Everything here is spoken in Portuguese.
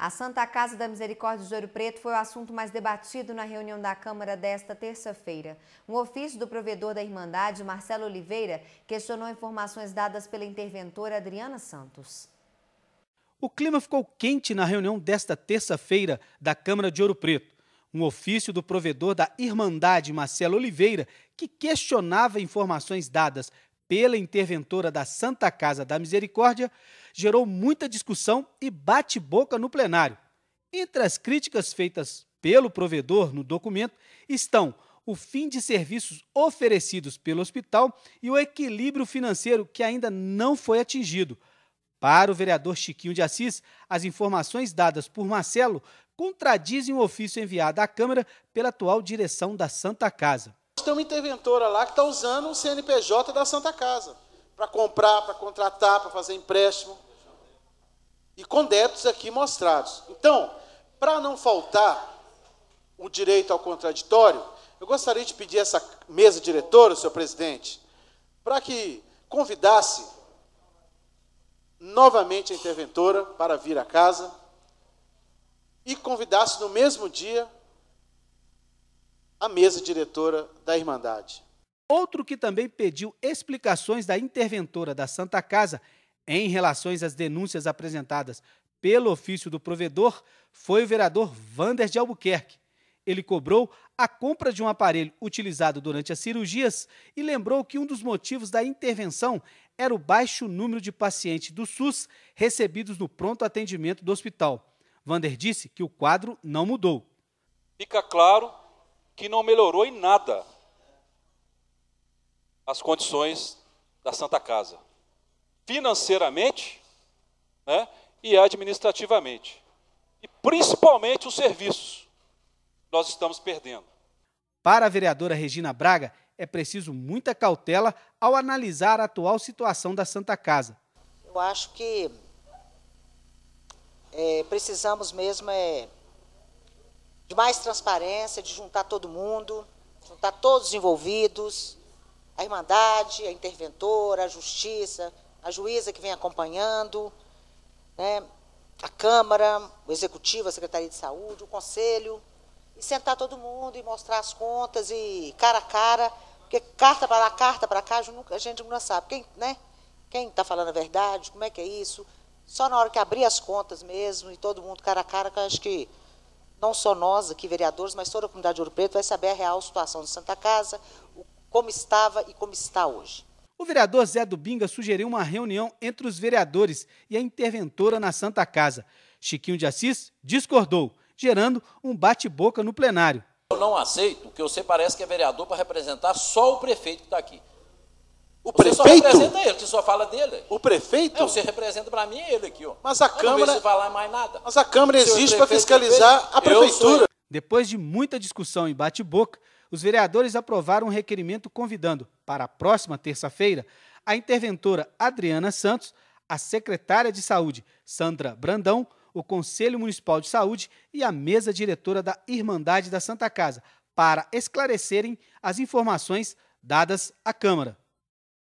A Santa Casa da Misericórdia de Ouro Preto foi o assunto mais debatido na reunião da Câmara desta terça-feira. Um ofício do provedor da Irmandade, Marcelo Oliveira, questionou informações dadas pela interventora Adriana Santos. O clima ficou quente na reunião desta terça-feira da Câmara de Ouro Preto. Um ofício do provedor da Irmandade, Marcelo Oliveira, que questionava informações dadas pela interventora da Santa Casa da Misericórdia, gerou muita discussão e bate-boca no plenário. Entre as críticas feitas pelo provedor no documento estão o fim de serviços oferecidos pelo hospital e o equilíbrio financeiro que ainda não foi atingido. Para o vereador Chiquinho de Assis, as informações dadas por Marcelo contradizem o ofício enviado à Câmara pela atual direção da Santa Casa tem uma interventora lá que está usando o CNPJ da Santa Casa para comprar, para contratar, para fazer empréstimo. E com débitos aqui mostrados. Então, para não faltar o direito ao contraditório, eu gostaria de pedir essa mesa diretora, senhor presidente, para que convidasse novamente a interventora para vir à casa e convidasse no mesmo dia à mesa diretora da Irmandade. Outro que também pediu explicações da interventora da Santa Casa em relação às denúncias apresentadas pelo ofício do provedor foi o vereador Vander de Albuquerque. Ele cobrou a compra de um aparelho utilizado durante as cirurgias e lembrou que um dos motivos da intervenção era o baixo número de pacientes do SUS recebidos no pronto atendimento do hospital. Vander disse que o quadro não mudou. Fica claro que não melhorou em nada as condições da Santa Casa, financeiramente né, e administrativamente, e principalmente os serviços nós estamos perdendo. Para a vereadora Regina Braga, é preciso muita cautela ao analisar a atual situação da Santa Casa. Eu acho que é, precisamos mesmo é, de mais transparência, de juntar todo mundo, juntar todos os envolvidos, a Irmandade, a interventora, a Justiça, a juíza que vem acompanhando, né, a Câmara, o Executivo, a Secretaria de Saúde, o Conselho, e sentar todo mundo e mostrar as contas e cara a cara, porque carta para lá, carta para cá, a gente nunca sabe quem né, está falando a verdade, como é que é isso. Só na hora que abrir as contas mesmo e todo mundo cara a cara, que eu acho que não só nós aqui, vereadores, mas toda a comunidade de Ouro Preto vai saber a real situação de Santa Casa, como estava e como está hoje. O vereador Zé Dubinga sugeriu uma reunião entre os vereadores e a interventora na Santa Casa. Chiquinho de Assis discordou, gerando um bate-boca no plenário. Eu não aceito que você parece que é vereador para representar só o prefeito que está aqui. O você prefeito? Só representa ele, você só fala dele. O prefeito? Não, é, você representa para mim é ele aqui, ó. Mas a eu Câmara. Não falar mais nada. Mas a Câmara existe para fiscalizar a prefeitura. Depois de muita discussão e bate-boca, os vereadores aprovaram um requerimento convidando, para a próxima terça-feira, a interventora Adriana Santos, a secretária de Saúde, Sandra Brandão, o Conselho Municipal de Saúde e a mesa diretora da Irmandade da Santa Casa, para esclarecerem as informações dadas à Câmara.